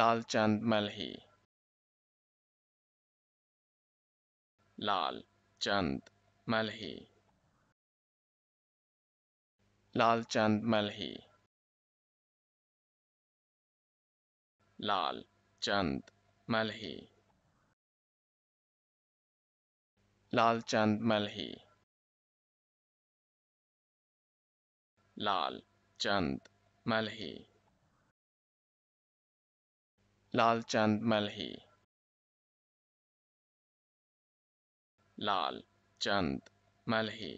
लाल चंद मलही लाल चंद मलही लाल चंद मलही लाल चंद मलही लाल चंद मलही लाल चंद मलही लाल चंद मलही लाल चंद मलही